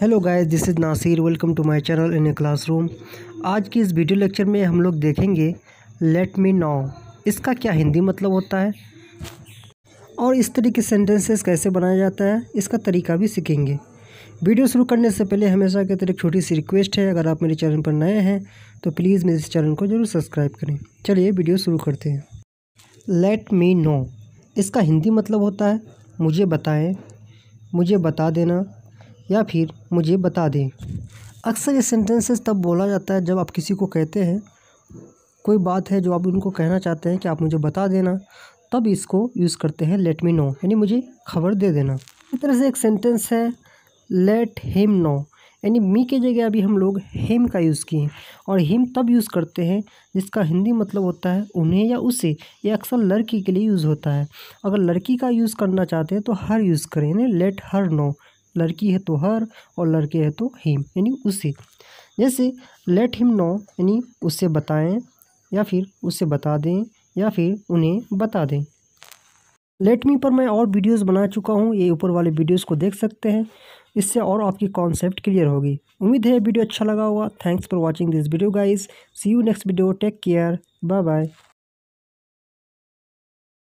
hello guys this is Nasir welcome to my channel in a classroom आज की इस video lecture में हम लोग देखेंगे लेट मी नो इसका क्या हिंदी मतलब होता है और इस तरीके सेंटेंसेस कैसे बनाया जाता है इसका तरीका भी सीखेंगे वीडियो शुरू करने से पहले हमेशा की तरह एक छोटी सी रिक्वेस्ट है अगर आप मेरे चैनल पर नए हैं तो प्लीज़ मेरे इस चैनल को ज़रूर सब्सक्राइब करें चलिए वीडियो शुरू करते हैं लेट मी नो इसका हिंदी मतलब होता है मुझे बताएं मुझे बता देना या फिर मुझे बता दें अक्सर ये सेंटेंसेस तब बोला जाता है जब आप किसी को कहते हैं कोई बात है जो आप उनको कहना चाहते हैं कि आप मुझे बता देना तब इसको यूज़ करते हैं लेट मी नो यानी मुझे खबर दे देना इस तरह से एक सेंटेंस है लेट हिम नो यानी मी के जगह अभी हम लोग हिम का यूज़ किए और हिम तब यूज़ करते हैं जिसका हिंदी मतलब होता है उन्हें या उसे ये अक्सर लड़की के लिए यूज़ होता है अगर लड़की का यूज़ करना चाहते हैं तो हर यूज़ करें यानी लेट हर नो लड़की है तो हर और लड़के है तो हिम यानी उसे जैसे लेट हिम नो यानी उससे बताएं या फिर उससे बता दें या फिर उन्हें बता दें लेट मी पर मैं और वीडियोस बना चुका हूँ ये ऊपर वाले वीडियोस को देख सकते हैं इससे और आपकी कॉन्सेप्ट क्लियर होगी उम्मीद है वीडियो अच्छा लगा होगा thanks for watching this video guys see you next video take care bye bye